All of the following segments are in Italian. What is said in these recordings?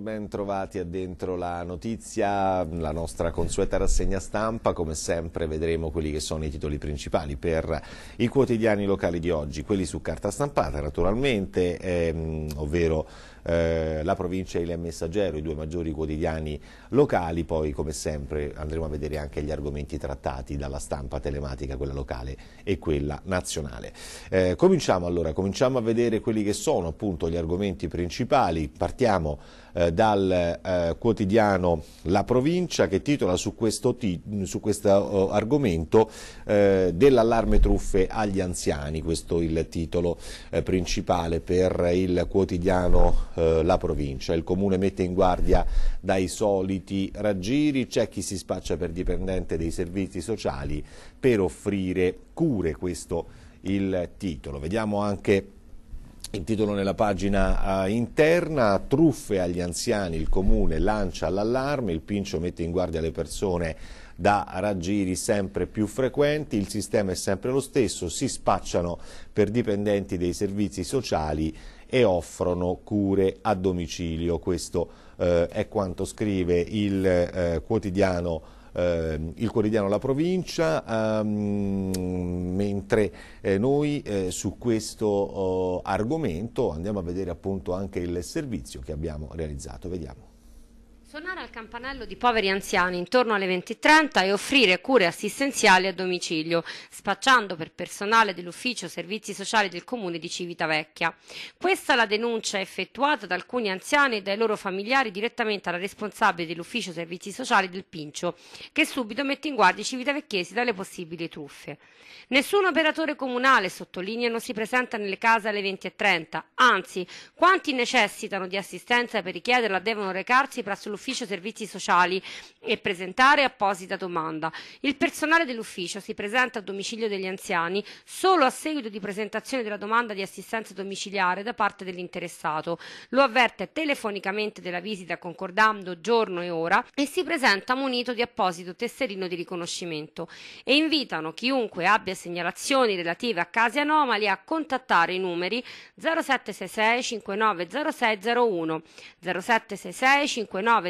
ben trovati a Dentro la Notizia, la nostra consueta rassegna stampa. Come sempre vedremo quelli che sono i titoli principali per i quotidiani locali di oggi, quelli su carta stampata naturalmente, ehm, ovvero eh, la provincia e il messaggero, i due maggiori quotidiani locali, poi come sempre andremo a vedere anche gli argomenti trattati dalla stampa telematica, quella locale e quella nazionale. Eh, cominciamo allora, cominciamo a vedere quelli che sono appunto gli argomenti principali, partiamo eh, dal eh, quotidiano La Provincia che titola su questo, su questo oh, argomento dell'allarme truffe agli anziani, questo è il titolo principale per il quotidiano eh, la provincia. Il comune mette in guardia dai soliti raggiri, c'è chi si spaccia per dipendente dei servizi sociali per offrire cure, questo il titolo. Vediamo anche il titolo nella pagina eh, interna, truffe agli anziani, il comune lancia l'allarme, il Pincio mette in guardia le persone da raggiri sempre più frequenti, il sistema è sempre lo stesso, si spacciano per dipendenti dei servizi sociali e offrono cure a domicilio. Questo eh, è quanto scrive il eh, quotidiano eh, il quotidiano La Provincia, ehm, mentre eh, noi eh, su questo oh, argomento andiamo a vedere appunto anche il servizio che abbiamo realizzato. Vediamo. Suonare al campanello di poveri anziani intorno alle 20.30 e offrire cure assistenziali a domicilio, spacciando per personale dell'ufficio servizi sociali del comune di Civitavecchia. Questa è la denuncia effettuata da alcuni anziani e dai loro familiari direttamente alla responsabile dell'ufficio servizi sociali del Pincio, che subito mette in guardia i civitavecchiesi dalle possibili truffe. Nessun operatore comunale, sottolineano, si presenta nelle case alle 20.30, anzi, quanti necessitano di assistenza per richiederla devono recarsi presso l'ufficio dell'ufficio servizi sociali e presentare apposita domanda. Il personale dell'ufficio si presenta a domicilio degli anziani solo a seguito di presentazione della domanda di assistenza domiciliare da parte dell'interessato. Lo avverte telefonicamente della visita concordando giorno e ora e si presenta munito di apposito tesserino di riconoscimento e invitano chiunque abbia segnalazioni relative a casi anomali a contattare i numeri 0766 590601 0766 59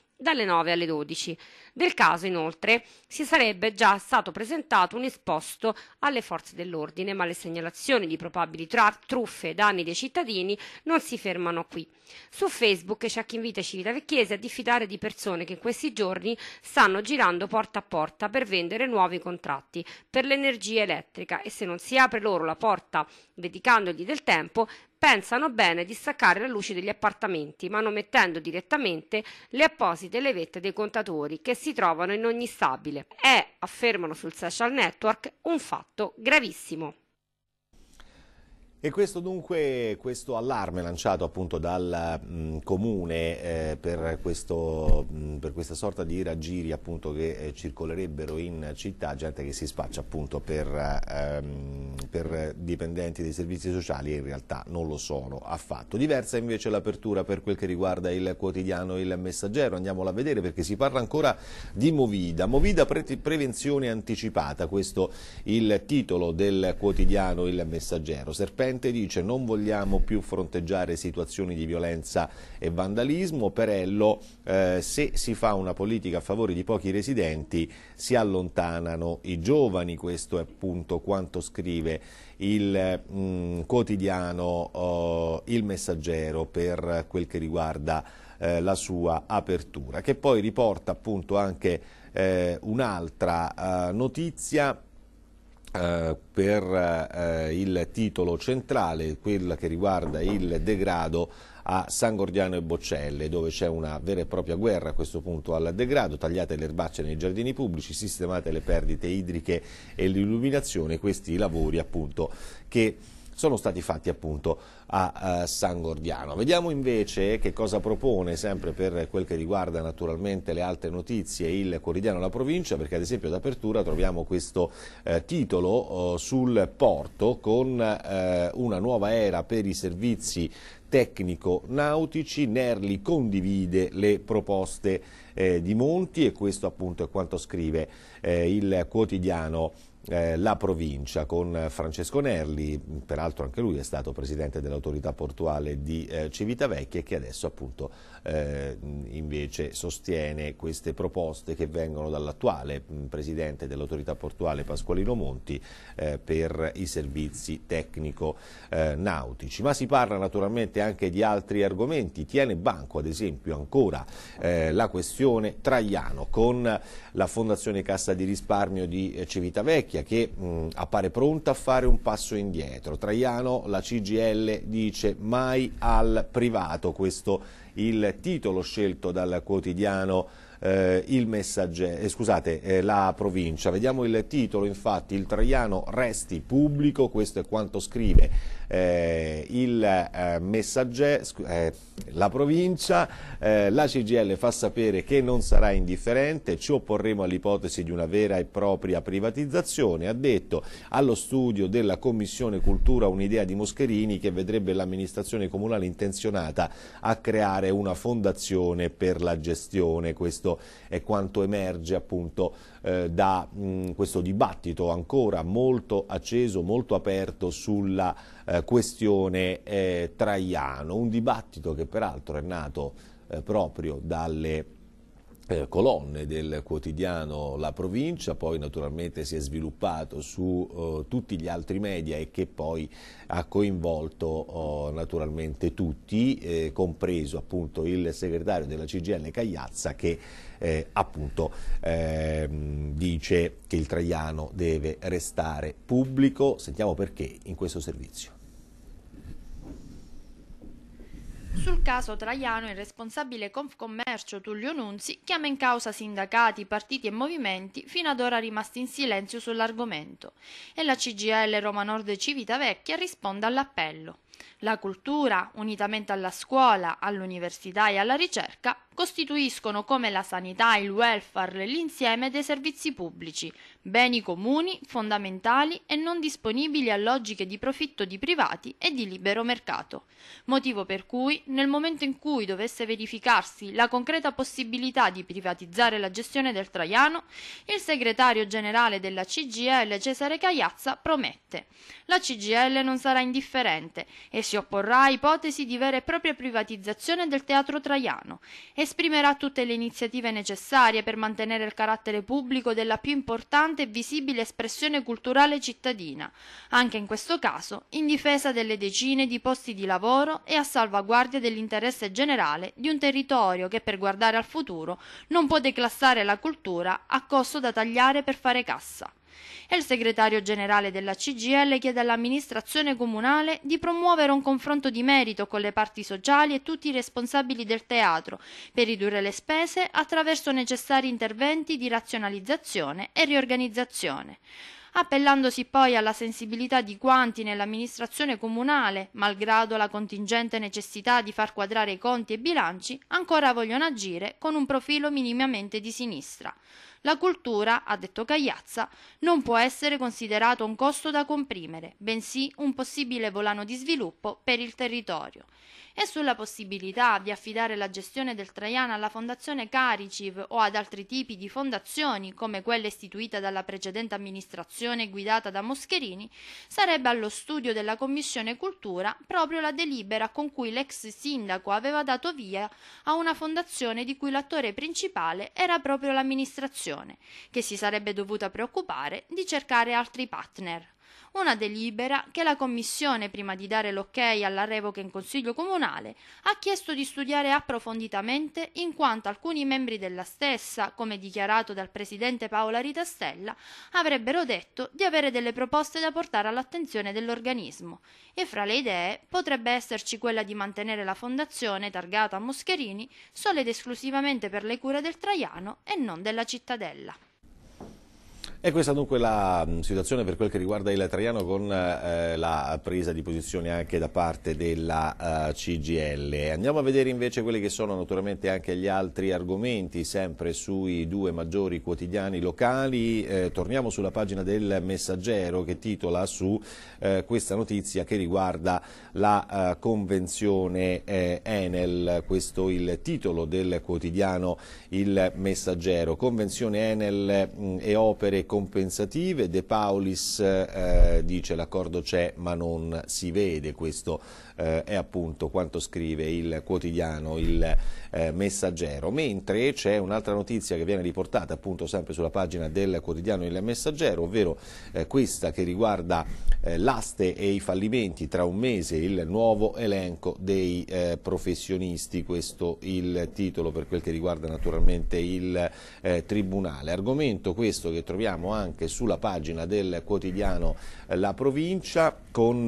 dalle 9 alle 12. Del caso, inoltre, si sarebbe già stato presentato un esposto alle forze dell'ordine, ma le segnalazioni di probabili truffe e danni dei cittadini non si fermano qui. Su Facebook c'è chi invita i a diffidare di persone che in questi giorni stanno girando porta a porta per vendere nuovi contratti per l'energia elettrica e se non si apre loro la porta dedicandogli del tempo pensano bene di staccare la luce degli appartamenti, manomettendo direttamente le apposite levette dei contatori che si trovano in ogni stabile. È, affermano sul social network, un fatto gravissimo. E questo dunque, questo allarme lanciato appunto dal mh, mm, comune eh, per, questo, mh, mm, per, questa sorta di raggiri appunto che eh, circolerebbero in città, gente che si spaccia appunto per, ehm, per, dipendenti dei servizi sociali e in realtà non lo sono affatto. Diversa invece l'apertura per quel che riguarda il quotidiano Il Messaggero, andiamola a vedere perché si parla ancora di Movida, Movida pre prevenzione anticipata, questo il titolo del quotidiano Il Messaggero. Serpente Valente dice non vogliamo più fronteggiare situazioni di violenza e vandalismo, Perello eh, se si fa una politica a favore di pochi residenti si allontanano i giovani, questo è appunto quanto scrive il mh, mm, quotidiano eh, Il Messaggero per quel che riguarda eh, la sua apertura, che poi riporta appunto anche eh, un'altra eh, notizia eh, per eh, il titolo centrale, quella che riguarda il degrado a San Gordiano e Boccelle, dove c'è una vera e propria guerra a questo punto al degrado, tagliate le erbacce nei giardini pubblici, sistemate le perdite idriche e l'illuminazione, questi lavori appunto che sono stati fatti appunto a, a eh, San Gordiano. Vediamo invece che cosa propone sempre per quel che riguarda naturalmente le altre notizie il quotidiano La Provincia perché ad esempio d'apertura troviamo questo eh, titolo eh, sul porto con eh, una nuova era per i servizi tecnico-nautici, Nerli condivide le proposte eh, di Monti e questo appunto è quanto scrive eh, il quotidiano eh, la provincia con Francesco Nerli, peraltro anche lui è stato presidente dell'autorità portuale di eh, Civitavecchia che adesso appunto eh, invece sostiene queste proposte che vengono dall'attuale mm, presidente dell'autorità portuale Pasqualino Monti eh, per i servizi tecnico-nautici. Eh, Ma si parla naturalmente anche di altri argomenti, tiene banco ad esempio ancora la questione Traiano con la Fondazione Cassa di Risparmio di Civitavecchia Vecchia che mh, appare pronta a fare un passo indietro. Traiano, la CGL dice mai al privato, questo il titolo scelto dal quotidiano eh, eh, scusate, eh, la provincia. Vediamo il titolo, infatti, il Traiano resti pubblico, questo è quanto scrive eh, il eh, messaggero, la provincia, la CGL fa sapere che non sarà indifferente, ci opporremo all'ipotesi di una vera e propria privatizzazione, ha detto allo studio della Commissione Cultura un'idea di Moscherini che vedrebbe l'amministrazione comunale intenzionata a creare una fondazione per la gestione, questo questo è quanto emerge appunto eh, da mh, mm, questo dibattito ancora molto acceso, molto aperto sulla eh, questione eh, Traiano, un dibattito che peraltro è nato eh, proprio dalle per colonne del quotidiano La Provincia, poi naturalmente si è sviluppato su uh, tutti gli altri media e che poi ha coinvolto uh, naturalmente tutti, eh, compreso appunto il segretario della CGL Cagliazza che eh, appunto eh, dice che il Traiano deve restare pubblico. Sentiamo perché in questo servizio. Sul caso Traiano il responsabile Confcommercio Tullio Nunzi chiama in causa sindacati, partiti e movimenti fino ad ora rimasti in silenzio sull'argomento e la CGL Roma Nord Civitavecchia risponde all'appello. La cultura, unitamente alla scuola, all'università e alla ricerca, costituiscono come la sanità, il welfare, l'insieme dei servizi pubblici, beni comuni, fondamentali e non disponibili a logiche di profitto di privati e di libero mercato. Motivo per cui, nel momento in cui dovesse verificarsi la concreta possibilità di privatizzare la gestione del Traiano, il segretario generale della CGL Cesare Cagliazza promette: la CGL non sarà indifferente e si opporrà a ipotesi di vera e propria privatizzazione del teatro traiano esprimerà tutte le iniziative necessarie per mantenere il carattere pubblico della più importante e visibile espressione culturale cittadina anche in questo caso in difesa delle decine di posti di lavoro e a salvaguardia dell'interesse generale di un territorio che per guardare al futuro non può declassare la cultura a costo da tagliare per fare cassa e il segretario generale della CGL chiede all'amministrazione comunale di promuovere un confronto di merito con le parti sociali e tutti i responsabili del teatro per ridurre le spese attraverso necessari interventi di razionalizzazione e riorganizzazione appellandosi poi alla sensibilità di quanti nell'amministrazione comunale, malgrado la contingente necessità di far quadrare i conti e bilanci, ancora vogliono agire con un profilo minimamente di sinistra. La cultura, ha detto Cagliazza, non può essere considerata un costo da comprimere, bensì un possibile volano di sviluppo per il territorio. E sulla possibilità di affidare la gestione del Traiana alla Fondazione Cariciv o ad altri tipi di fondazioni, come quella istituita dalla precedente amministrazione guidata da Moscherini, sarebbe allo studio della Commissione Cultura proprio la delibera con cui l'ex sindaco aveva dato via a una fondazione di cui l'attore principale era proprio l'amministrazione situazione che si sarebbe dovuta preoccupare di cercare altri partner una delibera che la Commissione, prima di dare l'ok alla revoca in Consiglio Comunale, ha chiesto di studiare approfonditamente in quanto alcuni membri della stessa, come dichiarato dal Presidente Paola Ritastella, avrebbero detto di avere delle proposte da portare all'attenzione dell'organismo e fra le idee potrebbe esserci quella di mantenere la fondazione targata a Moscherini solo ed esclusivamente per le cure del Traiano e non della cittadella. E questa dunque la mm, situazione per quel che riguarda il Traiano con eh, la presa di posizione anche da parte della eh, CGL. Andiamo a vedere invece quelli che sono naturalmente anche gli altri argomenti, sempre sui due maggiori quotidiani locali. Eh, torniamo sulla pagina del Messaggero che titola su eh, questa notizia che riguarda la eh, convenzione eh, Enel, questo il titolo del quotidiano Il Messaggero. Convenzione Enel mh, mm, e opere compensative, De Paulis eh, dice l'accordo c'è ma non si vede, questo eh, è appunto quanto scrive il quotidiano, il eh, messaggero, mentre c'è un'altra notizia che viene riportata appunto sempre sulla pagina del quotidiano il messaggero, ovvero eh, questa che riguarda eh, l'aste e i fallimenti tra un mese, il nuovo elenco dei eh, professionisti, questo il titolo per quel che riguarda naturalmente il eh, Tribunale. Argomento questo che troviamo anche sulla pagina del quotidiano La Provincia con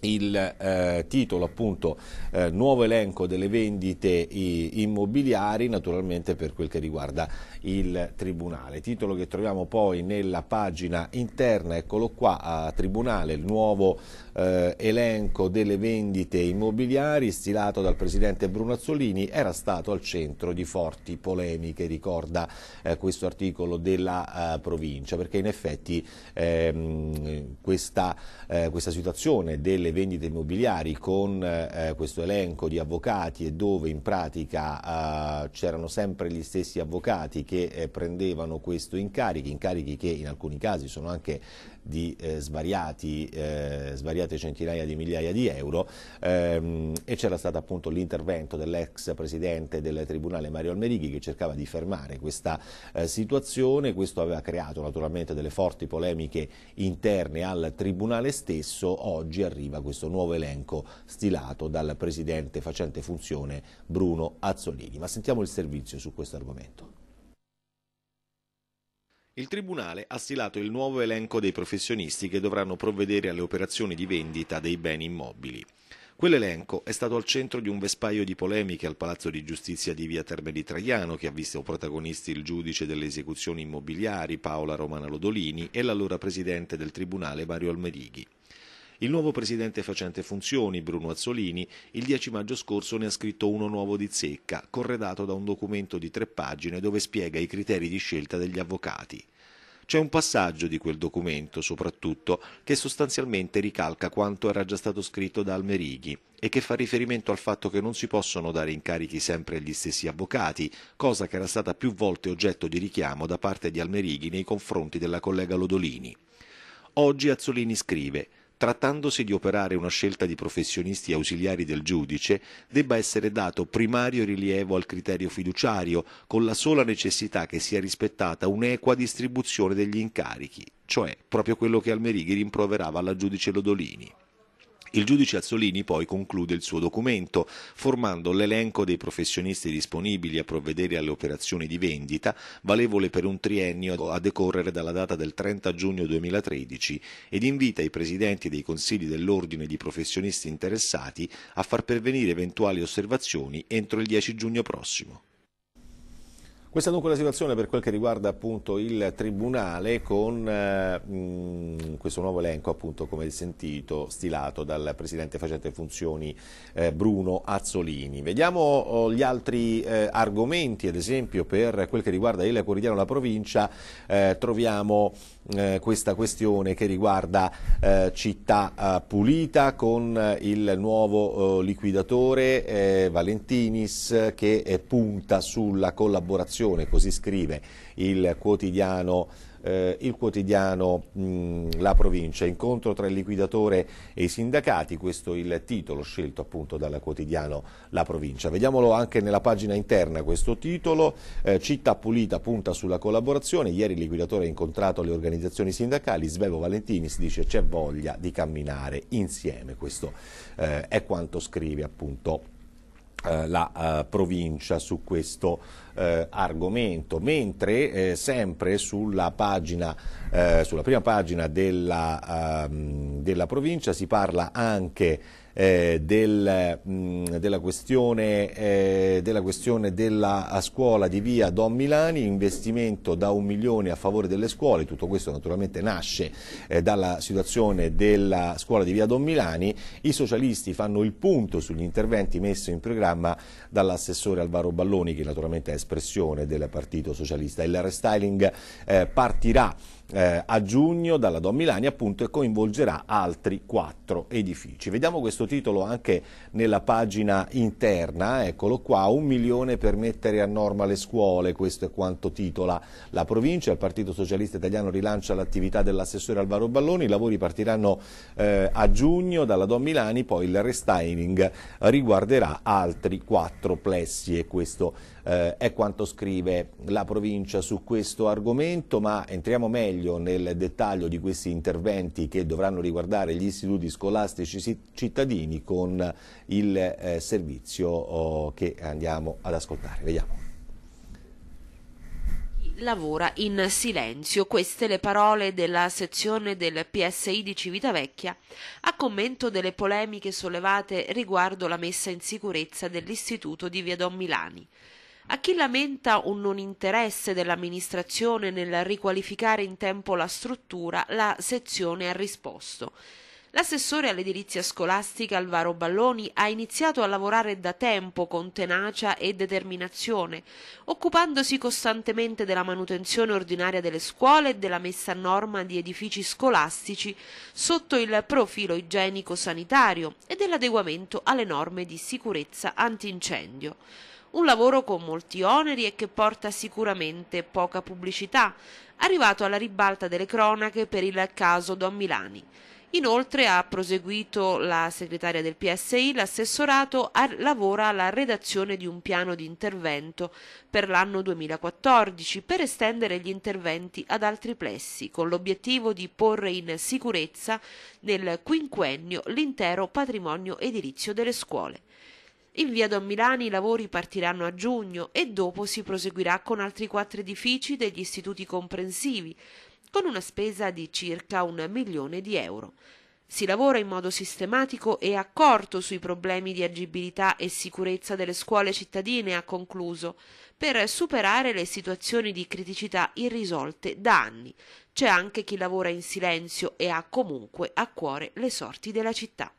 il eh, titolo appunto eh, nuovo elenco delle vendite immobiliari naturalmente per quel che riguarda il Tribunale titolo che troviamo poi nella pagina interna eccolo qua a Tribunale il nuovo eh, elenco delle vendite immobiliari stilato dal Presidente Bruno Azzolini era stato al centro di forti polemiche ricorda eh, questo articolo della eh, provincia perché in effetti ehm, questa, eh, questa situazione delle delle vendite immobiliari con eh, questo elenco di avvocati e dove in pratica eh, c'erano sempre gli stessi avvocati che eh, prendevano questo incarichi, incarichi che in alcuni casi sono anche di eh, svariati, eh, svariate centinaia di migliaia di euro ehm, e c'era stato appunto l'intervento dell'ex presidente del Tribunale Mario Almerighi che cercava di fermare questa eh, situazione, questo aveva creato naturalmente delle forti polemiche interne al Tribunale stesso, oggi arriva questo nuovo elenco stilato dal presidente facente funzione Bruno Azzolini. Ma sentiamo il servizio su questo argomento. Il Tribunale ha stilato il nuovo elenco dei professionisti che dovranno provvedere alle operazioni di vendita dei beni immobili. Quell'elenco è stato al centro di un vespaio di polemiche al Palazzo di Giustizia di Via Terme di Traiano che ha visto protagonisti il giudice delle esecuzioni immobiliari Paola Romana Lodolini e l'allora presidente del Tribunale Mario Almerighi. Il nuovo presidente facente funzioni, Bruno Azzolini, il 10 maggio scorso ne ha scritto uno nuovo di zecca, corredato da un documento di tre pagine dove spiega i criteri di scelta degli avvocati. C'è un passaggio di quel documento, soprattutto, che sostanzialmente ricalca quanto era già stato scritto da Almerighi e che fa riferimento al fatto che non si possono dare incarichi sempre agli stessi avvocati, cosa che era stata più volte oggetto di richiamo da parte di Almerighi nei confronti della collega Lodolini. Oggi Azzolini scrive trattandosi di operare una scelta di professionisti ausiliari del giudice, debba essere dato primario rilievo al criterio fiduciario, con la sola necessità che sia rispettata un'equa distribuzione degli incarichi, cioè proprio quello che Almerighi rimproverava alla giudice Lodolini. Il giudice Azzolini poi conclude il suo documento formando l'elenco dei professionisti disponibili a provvedere alle operazioni di vendita, valevole per un triennio a decorrere dalla data del 30 giugno 2013 ed invita i presidenti dei consigli dell'ordine di professionisti interessati a far pervenire eventuali osservazioni entro il 10 giugno prossimo. Questa è dunque la situazione per quel che riguarda appunto il Tribunale con eh, mh, mm, questo nuovo elenco appunto come sentito stilato dal Presidente facente funzioni eh, Bruno Azzolini. Vediamo oh, gli altri eh, argomenti ad esempio per quel che riguarda il quotidiano La Provincia eh, troviamo eh, questa questione che riguarda eh, Città Pulita con il nuovo oh, liquidatore Valentinis che punta sulla collaborazione discussione, così scrive il quotidiano, eh, il quotidiano mh, La Provincia, incontro tra il liquidatore e i sindacati, questo è il titolo scelto appunto dal quotidiano La Provincia. Vediamolo anche nella pagina interna questo titolo, eh, Città Pulita punta sulla collaborazione, ieri il liquidatore ha incontrato le organizzazioni sindacali, Svevo Valentini si dice c'è voglia di camminare insieme, questo eh, è quanto scrive appunto eh, la uh, provincia su questo uh, argomento, mentre uh, sempre sulla, pagina, uh, sulla, prima pagina della, uh, della provincia si parla anche eh, del, mh, mm, della, questione, eh, della, questione, della scuola di via Don Milani, investimento da un milione a favore delle scuole, tutto questo naturalmente nasce eh, dalla situazione della scuola di via Don Milani, i socialisti fanno il punto sugli interventi messi in programma dall'assessore Alvaro Balloni che naturalmente è espressione del Partito Socialista. Il restyling eh, partirà eh, a giugno dalla Don Milani appunto e coinvolgerà altri quattro edifici. Vediamo questo titolo anche nella pagina interna, eccolo qua, un milione per mettere a norma le scuole, questo è quanto titola la provincia, il Partito Socialista Italiano rilancia l'attività dell'assessore Alvaro Balloni, i lavori partiranno eh, a giugno dalla Don Milani, poi il restyling riguarderà altri quattro plessi e questo eh, è quanto scrive la provincia su questo argomento, ma entriamo meglio approfondimento nel dettaglio di questi interventi che dovranno riguardare gli istituti scolastici cittadini con il eh, servizio oh, che andiamo ad ascoltare. Vediamo lavora in silenzio. Queste le parole della sezione del PSI di Civitavecchia a commento delle polemiche sollevate riguardo la messa in sicurezza dell'istituto di Via Don Milani a chi lamenta un non interesse dell'amministrazione nel riqualificare in tempo la struttura la sezione ha risposto L'assessore all'edilizia scolastica Alvaro Balloni ha iniziato a lavorare da tempo con tenacia e determinazione, occupandosi costantemente della manutenzione ordinaria delle scuole e della messa a norma di edifici scolastici sotto il profilo igienico-sanitario e dell'adeguamento alle norme di sicurezza antincendio un lavoro con molti oneri e che porta sicuramente poca pubblicità, arrivato alla ribalta delle cronache per il caso Don Milani. Inoltre ha proseguito la segretaria del PSI, l'assessorato lavora alla redazione di un piano di intervento per l'anno 2014 per estendere gli interventi ad altri plessi, con l'obiettivo di porre in sicurezza nel quinquennio l'intero patrimonio edilizio delle scuole. In via Don Milani i lavori partiranno a giugno e dopo si proseguirà con altri quattro edifici degli istituti comprensivi, con una spesa di circa un milione di euro. Si lavora in modo sistematico e accorto sui problemi di agibilità e sicurezza delle scuole cittadine, ha concluso, per superare le situazioni di criticità irrisolte da anni. C'è anche chi lavora in silenzio e ha comunque a cuore le sorti della città.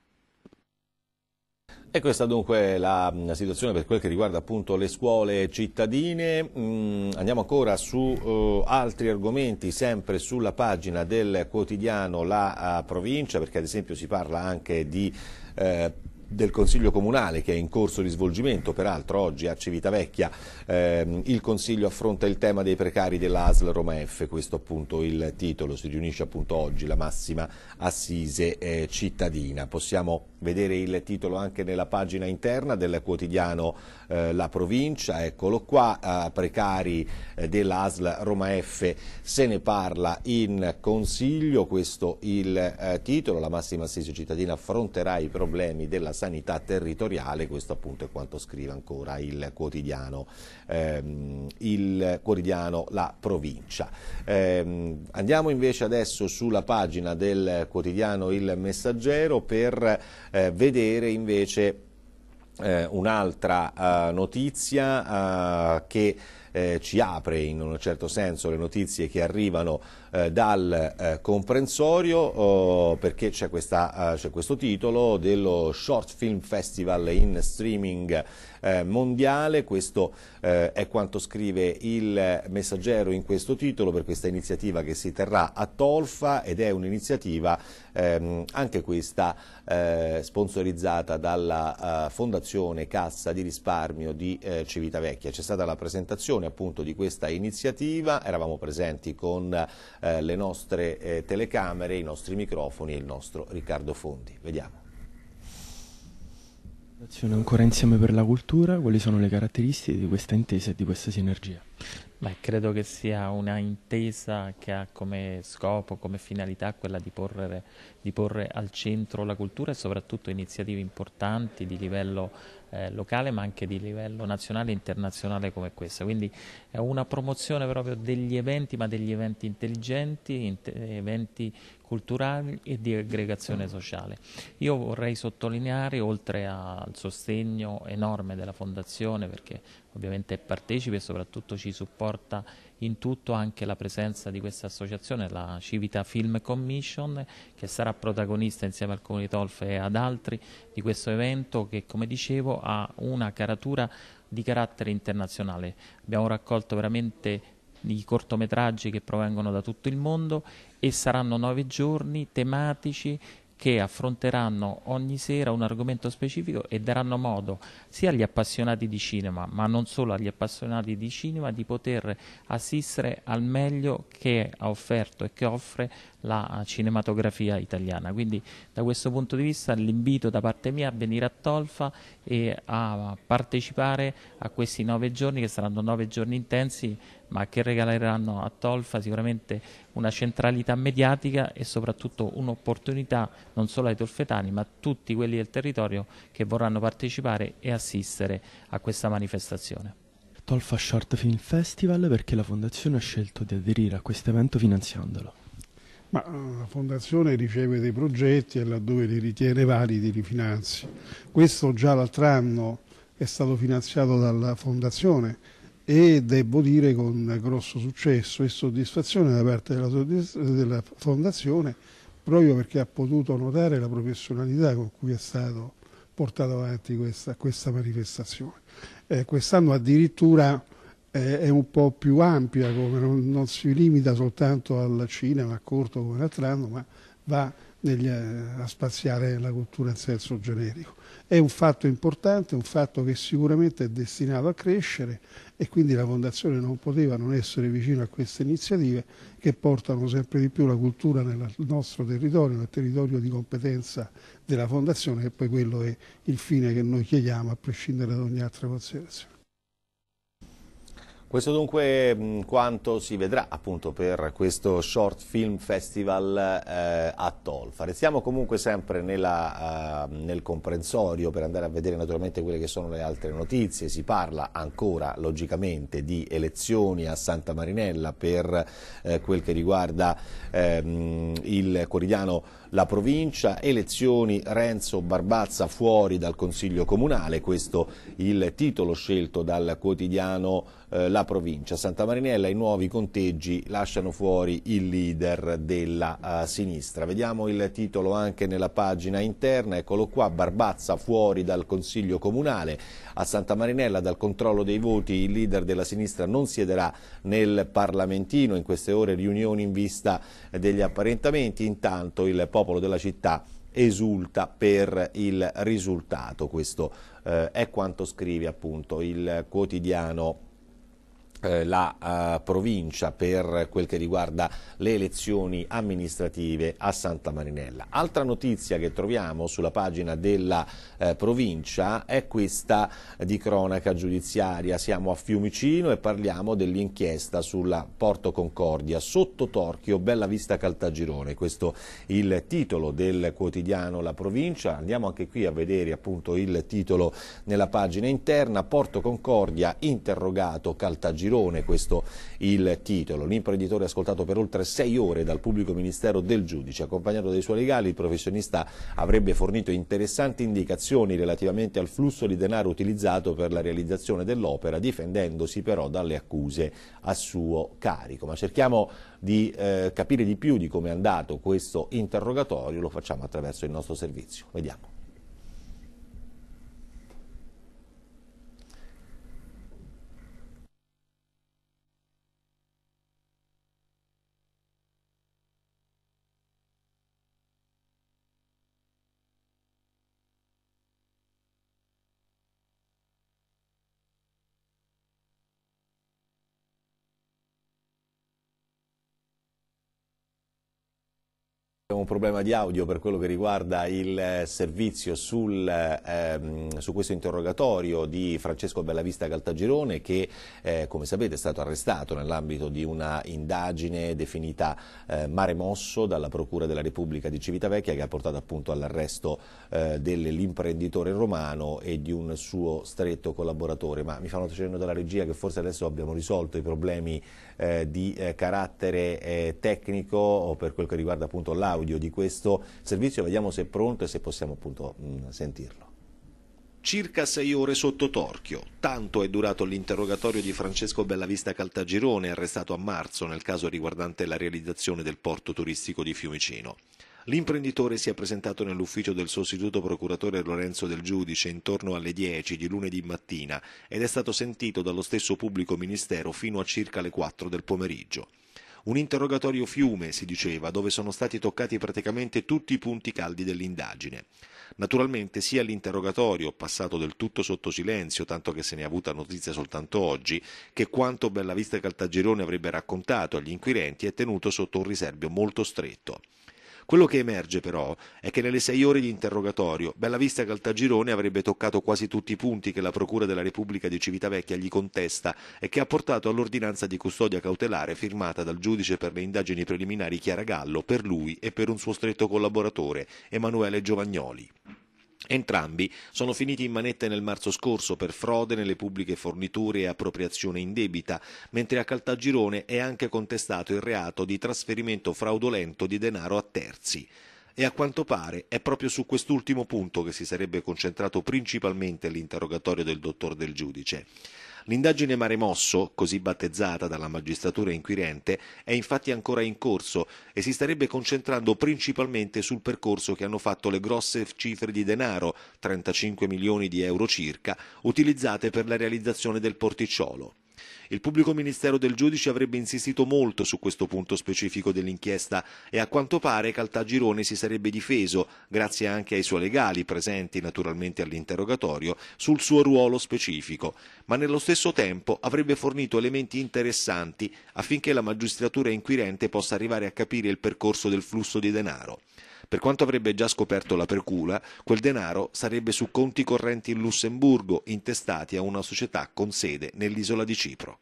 E questa dunque è la situazione per quel che riguarda appunto le scuole cittadine. Mm, andiamo ancora su eh, altri argomenti, sempre sulla pagina del quotidiano La eh, Provincia, perché ad esempio si parla anche di eh, del Consiglio Comunale che è in corso di svolgimento, peraltro oggi a Civitavecchia ehm, il Consiglio affronta il tema dei precari dell'ASL Roma F, questo appunto il titolo, si riunisce appunto oggi la massima assise eh, cittadina. Possiamo vedere il titolo anche nella pagina interna del quotidiano eh, La Provincia, eccolo qua, eh, precari dell'ASL Roma F, se ne parla in Consiglio, questo il eh, titolo, la massima assise cittadina affronterà i problemi della sanità territoriale, questo appunto è quanto scrive ancora il quotidiano, ehm, il quotidiano La Provincia. Ehm, andiamo invece adesso sulla pagina del quotidiano Il Messaggero per eh, vedere invece eh, un'altra eh, notizia eh, che eh, ci apre in un certo senso le notizie che arrivano eh, dal eh, comprensorio oh, perché c'è, eh, questo titolo dello Short Film Festival in streaming eh, mondiale, questo eh, è quanto scrive il messaggero in questo titolo per questa iniziativa che si terrà a Tolfa ed è un'iniziativa ehm, anche questa sponsorizzata dalla Fondazione Cassa di Risparmio di Civitavecchia. C'è stata la presentazione promozione appunto di questa iniziativa, eravamo presenti con eh, le nostre eh, telecamere, i nostri microfoni e il nostro Riccardo Fondi. Vediamo. L'azione ancora insieme per la cultura, quali sono le caratteristiche di questa intesa e di questa sinergia? Beh, credo che sia una intesa che ha come scopo, come finalità quella di, porre, di porre al centro la cultura e soprattutto iniziative importanti di livello eh, locale ma anche di livello nazionale e internazionale come questa. Quindi è una promozione proprio degli eventi, ma degli eventi intelligenti, inter- eventi culturali e di aggregazione sociale. Io vorrei sottolineare, oltre al sostegno enorme della Fondazione, perché ovviamente è partecipe e soprattutto ci supporta in tutto anche la presenza di questa associazione, la Civita Film Commission, che sarà protagonista insieme al Comune di Tolfe e ad altri di questo evento che, come dicevo, ha una caratura di carattere internazionale. Abbiamo raccolto veramente i cortometraggi che provengono da tutto il mondo e saranno nove giorni tematici che affronteranno ogni sera un argomento specifico e daranno modo sia agli appassionati di cinema, ma non solo agli appassionati di cinema, di poter assistere al meglio che ha offerto e che offre la cinematografia italiana. Quindi da questo punto di vista l'invito da parte mia a venire a Tolfa e a partecipare a questi nove giorni che saranno nove giorni intensi ma che regaleranno a Tolfa sicuramente una centralità mediatica e soprattutto un'opportunità non solo ai tolfetani ma a tutti quelli del territorio che vorranno partecipare e assistere a questa manifestazione. Tolfa Short Film Festival perché la Fondazione ha scelto di aderire a questo evento finanziandolo? Ma eh, la Fondazione riceve dei progetti e laddove li ritiene validi li finanzi. Questo già l'altro anno è stato finanziato dalla Fondazione e devo dire con grosso successo e soddisfazione da parte della, della Fondazione proprio perché ha potuto notare la professionalità con cui è stato portato avanti questa, questa manifestazione. Eh, Quest'anno addirittura eh, è un po' più ampia, non, non, si limita soltanto al cinema, a corto come l'altro anno, ma va negli, eh, a spaziare la cultura in senso generico. È un fatto importante, un fatto che sicuramente è destinato a crescere e quindi la Fondazione non poteva non essere vicino a queste iniziative che portano sempre di più la cultura nel nostro territorio, nel territorio di competenza della Fondazione che poi quello è il fine che noi chiediamo a prescindere da ogni altra considerazione. Questo dunque quanto si vedrà appunto per questo Short Film Festival eh, a Tolfa. Restiamo comunque sempre nella, uh, nel comprensorio per andare a vedere naturalmente quelle che sono le altre notizie. Si parla ancora logicamente di elezioni a Santa Marinella per eh, quel che riguarda ehm, il quotidiano la provincia, elezioni Renzo Barbazza fuori dal Consiglio Comunale, questo il titolo scelto dal quotidiano eh, La Provincia. Santa Marinella, i nuovi conteggi lasciano fuori il leader della eh, sinistra. Vediamo il titolo anche nella pagina interna, eccolo qua, Barbazza fuori dal Consiglio Comunale, a Santa Marinella dal controllo dei voti il leader della sinistra non siederà nel Parlamentino, in queste ore riunioni in vista degli apparentamenti, intanto il popolo popolo della città esulta per il risultato. Questo eh, è quanto scrive appunto il quotidiano eh, la uh, provincia per quel che riguarda le elezioni amministrative a Santa Marinella. Altra notizia che troviamo sulla pagina della uh, provincia è questa di cronaca giudiziaria. Siamo a Fiumicino e parliamo dell'inchiesta sulla Porto Concordia sotto Torchio Bella Vista Caltagirone. Questo è il titolo del quotidiano La Provincia. Andiamo anche qui a vedere appunto il titolo nella pagina interna Porto Concordia interrogato Caltagirone girone, questo il titolo. L'imprenditore ascoltato per oltre sei ore dal pubblico ministero del giudice, accompagnato dai suoi legali, il professionista avrebbe fornito interessanti indicazioni relativamente al flusso di denaro utilizzato per la realizzazione dell'opera, difendendosi però dalle accuse a suo carico. Ma cerchiamo di eh, capire di più di come è andato questo interrogatorio, lo facciamo attraverso il nostro servizio. Vediamo. un problema di audio per quello che riguarda il eh, servizio sul, ehm, su questo interrogatorio di Francesco Bellavista Caltagirone che eh, come sapete è stato arrestato nell'ambito di una indagine definita eh, mare mosso dalla Procura della Repubblica di Civitavecchia che ha portato appunto all'arresto eh, dell'imprenditore romano e di un suo stretto collaboratore ma mi fanno cenno dalla regia che forse adesso abbiamo risolto i problemi eh, di eh, carattere tecnico o per quel che riguarda appunto l'audio audio di questo servizio, vediamo se è pronto e se possiamo appunto mh, mm, sentirlo. Circa sei ore sotto torchio. Tanto è durato l'interrogatorio di Francesco Bellavista Caltagirone, arrestato a marzo nel caso riguardante la realizzazione del porto turistico di Fiumicino. L'imprenditore si è presentato nell'ufficio del sostituto procuratore Lorenzo del Giudice intorno alle 10 di lunedì mattina ed è stato sentito dallo stesso pubblico ministero fino a circa le 4 del pomeriggio. Un interrogatorio fiume, si diceva, dove sono stati toccati praticamente tutti i punti caldi dell'indagine. Naturalmente sia l'interrogatorio, passato del tutto sotto silenzio, tanto che se ne è avuta notizia soltanto oggi, che quanto Bellavista Caltagirone avrebbe raccontato agli inquirenti è tenuto sotto un riserbio molto stretto. Quello che emerge però è che nelle sei ore di interrogatorio Bellavista Caltagirone avrebbe toccato quasi tutti i punti che la Procura della Repubblica di Civitavecchia gli contesta e che ha portato all'ordinanza di custodia cautelare firmata dal giudice per le indagini preliminari Chiara Gallo per lui e per un suo stretto collaboratore, Emanuele Giovagnoli. Entrambi sono finiti in manette nel marzo scorso per frode nelle pubbliche forniture e appropriazione indebita, mentre a Caltagirone è anche contestato il reato di trasferimento fraudolento di denaro a terzi e a quanto pare è proprio su quest'ultimo punto che si sarebbe concentrato principalmente l'interrogatorio del dottor del giudice. L'indagine Mare Mosso, così battezzata dalla magistratura inquirente, è infatti ancora in corso e si starebbe concentrando principalmente sul percorso che hanno fatto le grosse cifre di denaro, 35 milioni di euro circa, utilizzate per la realizzazione del porticciolo. Il pubblico ministero del giudice avrebbe insistito molto su questo punto specifico dell'inchiesta e a quanto pare Caltagirone si sarebbe difeso, grazie anche ai suoi legali presenti naturalmente all'interrogatorio, sul suo ruolo specifico, ma nello stesso tempo avrebbe fornito elementi interessanti affinché la magistratura inquirente possa arrivare a capire il percorso del flusso di denaro. Per quanto avrebbe già scoperto la percula, quel denaro sarebbe su conti correnti in Lussemburgo, intestati a una società con sede nell'isola di Cipro.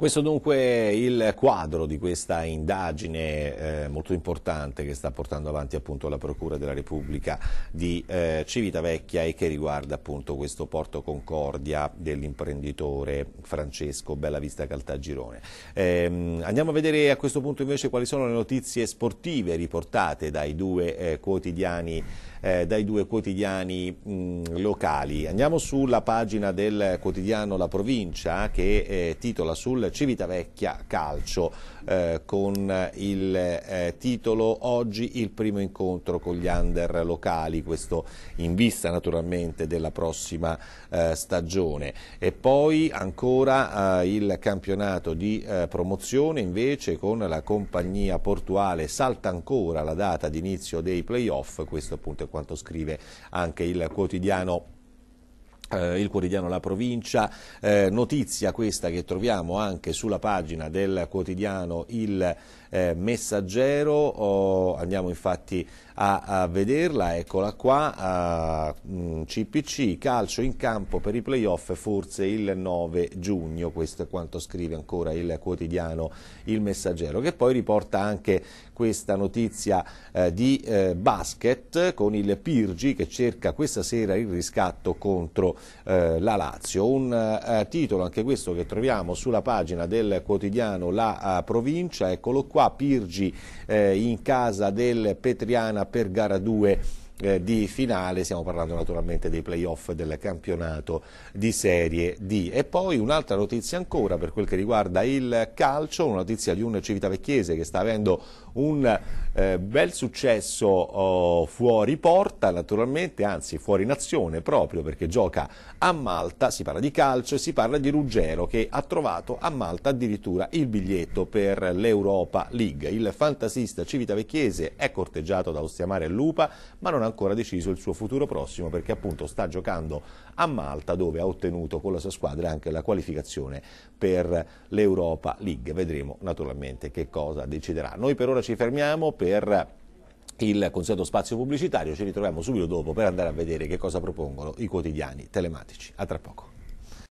Questo dunque è il quadro di questa indagine eh, molto importante che sta portando avanti appunto la Procura della Repubblica di eh, Civitavecchia e che riguarda appunto questo porto Concordia dell'imprenditore Francesco Bellavista Caltagirone. Eh, andiamo a vedere a questo punto invece quali sono le notizie sportive riportate dai due eh, quotidiani eh, dai due quotidiani mh, mm, locali. Andiamo sulla pagina del quotidiano La Provincia che eh, titola sul Civitavecchia Calcio eh, con il eh, titolo Oggi il primo incontro con gli under locali, questo in vista naturalmente della prossima eh, stagione. E poi ancora eh, il campionato di eh, promozione invece con la compagnia portuale salta ancora la data di inizio dei playoff, questo appunto è quanto scrive anche il quotidiano eh, il quotidiano La Provincia, eh, notizia questa che troviamo anche sulla pagina del quotidiano Il eh, Messaggero, oh, andiamo infatti a, a, vederla, eccola qua, uh, mm, CPC, calcio in campo per i playoff forse il 9 giugno, questo è quanto scrive ancora il quotidiano Il Messaggero, che poi riporta anche questa notizia eh, di eh, basket con il Pirgi che cerca questa sera il riscatto contro eh, la Lazio, un eh, titolo anche questo che troviamo sulla pagina del quotidiano La eh, Provincia, eccolo qua, qua, Pirgi eh, in casa del Petriana per gara 2 eh, di finale, stiamo parlando naturalmente dei playoff del campionato di Serie D. E poi un'altra notizia ancora per quel che riguarda il calcio, una notizia di un Civitavecchiese che sta avendo un eh, bel successo oh, fuori porta naturalmente, anzi fuori nazione proprio perché gioca a Malta, si parla di calcio e si parla di Ruggero che ha trovato a Malta addirittura il biglietto per l'Europa League. Il fantasista civitavecchiese è corteggiato da Ostiamare e Lupa ma non ha ancora deciso il suo futuro prossimo perché appunto sta giocando a Malta dove ha ottenuto con la sua squadra anche la qualificazione per l'Europa League. Vedremo naturalmente che cosa deciderà. Noi per ora ci fermiamo per il consueto spazio pubblicitario, ci ritroviamo subito dopo per andare a vedere che cosa propongono i quotidiani telematici. A tra poco.